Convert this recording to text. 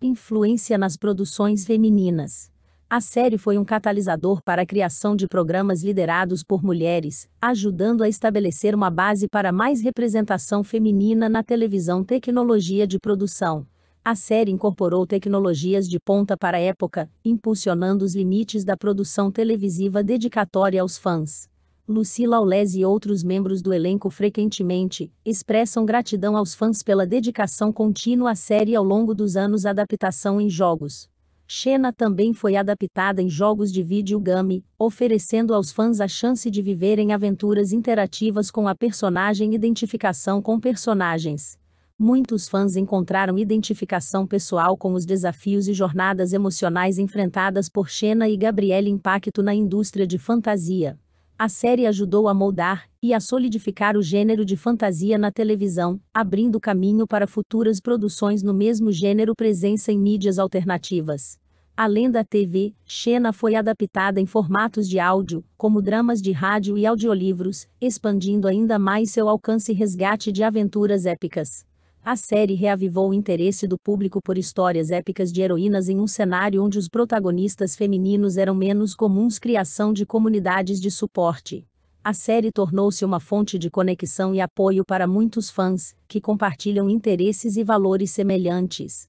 Influência nas produções femininas. A série foi um catalisador para a criação de programas liderados por mulheres, ajudando a estabelecer uma base para mais representação feminina na televisão tecnologia de produção. A série incorporou tecnologias de ponta para a época, impulsionando os limites da produção televisiva dedicatória aos fãs. Lucila Aules e outros membros do elenco frequentemente expressam gratidão aos fãs pela dedicação contínua à série ao longo dos anos adaptação em jogos. Xena também foi adaptada em jogos de videogame, oferecendo aos fãs a chance de viverem aventuras interativas com a personagem e identificação com personagens. Muitos fãs encontraram identificação pessoal com os desafios e jornadas emocionais enfrentadas por Xena e Gabrielle Impacto na indústria de fantasia. A série ajudou a moldar e a solidificar o gênero de fantasia na televisão, abrindo caminho para futuras produções no mesmo gênero presença em mídias alternativas. Além da TV, Xena foi adaptada em formatos de áudio, como dramas de rádio e audiolivros, expandindo ainda mais seu alcance e resgate de aventuras épicas. A série reavivou o interesse do público por histórias épicas de heroínas em um cenário onde os protagonistas femininos eram menos comuns criação de comunidades de suporte. A série tornou-se uma fonte de conexão e apoio para muitos fãs, que compartilham interesses e valores semelhantes.